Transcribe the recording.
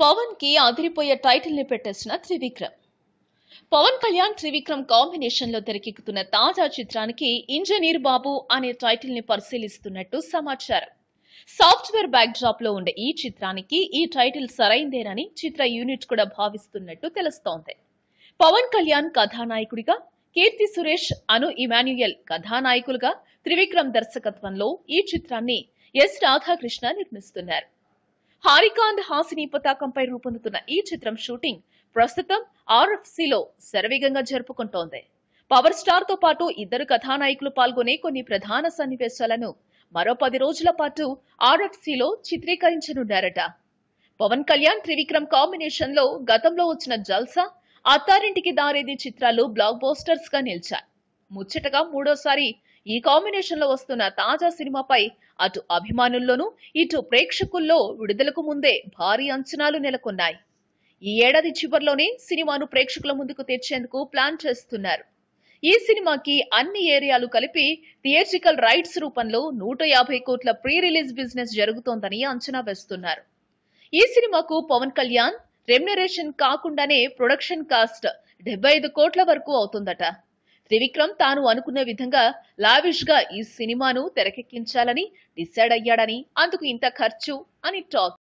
పవన్ కి అదిరిపోయే టైటిల్ ని పెట్టేసిన త్రివిక్రమ్ పవన్ కళ్యాణ్ త్రివిక్రమ్ కాంబినేషన్ లో తెరకెక్కుతున్న తాజా చిత్రానికి ఇంజనీర్ బాబు అనే టైటిల్ ని పరిశీలిస్తున్నట్టు సమాచారం సాఫ్ట్వేర్ డ్రాప్ లో ఉండే ఈ చిత్రానికి ఈ టైటిల్ సరైందేనని చిత్ర యూనిట్ కూడా భావిస్తున్నట్టు తెలుస్తోంది పవన్ కళ్యాణ్ కథానాయకుడిగా కీర్తి సురేష్ అను ఇమాన్యుయల్ కథానాయకులుగా త్రివిక్రమ్ దర్శకత్వంలో ఈ చిత్రాన్ని ఎస్ రాధాకృష్ణ నిర్మిస్తున్నారు హారికాంద్ హాసిని పతాకంపై రూపొందుతున్న ఈ చిత్రం షూటింగ్ ప్రస్తుతం ఆర్ఎఫ్సిలో శరవేగంగా జరుపుకుంటోంది పవర్ స్టార్ తో పాటు ఇద్దరు కథానాయకులు పాల్గొనే కొన్ని ప్రధాన సన్నివేశాలను మరో పది రోజుల పాటు ఆర్ఎఫ్సిలో చిత్రీకరించనున్నారట పవన్ కళ్యాణ్ త్రివిక్రమ్ కాంబినేషన్ లో గతంలో వచ్చిన జల్సా అత్తారింటికి దారేది చిత్రాలు బ్లాక్ బోస్టర్స్ గా నిలిచాయి ముచ్చటగా మూడోసారి ఈ కాంబినేషన్లో వస్తున్న తాజా సినిమాపై అటు అభిమానుల్లోనూ ఇటు ప్రేక్షకుల్లో విడుదలకు ముందే భారీ అంచనాలు నెలకొన్నాయి ఈ ఏడాది చివరిలోనే సినిమాను ప్రేక్షకుల ముందుకు తెచ్చేందుకు ప్లాన్ చేస్తున్నారు ఈ సినిమాకి అన్ని ఏరియాలు కలిపి థియేట్రికల్ రైట్స్ రూపంలో నూట యాభై కోట్ల ప్రీ రిలీజ్ బిజినెస్ జరుగుతోందని అంచనా వేస్తున్నారు ఈ సినిమాకు పవన్ కళ్యాణ్ రెమ్యునరేషన్ కాకుండానే ప్రొడక్షన్ కాస్ట్ డెబ్బై ఐదు కోట్ల వరకు అవుతుందట త్రివిక్రమ్ తాను అనుకున్న విధంగా లావిష్ గా ఈ సినిమాను తెరకెక్కించాలని డిసైడ్ అయ్యాడని అందుకు ఇంత ఖర్చు అని టాక్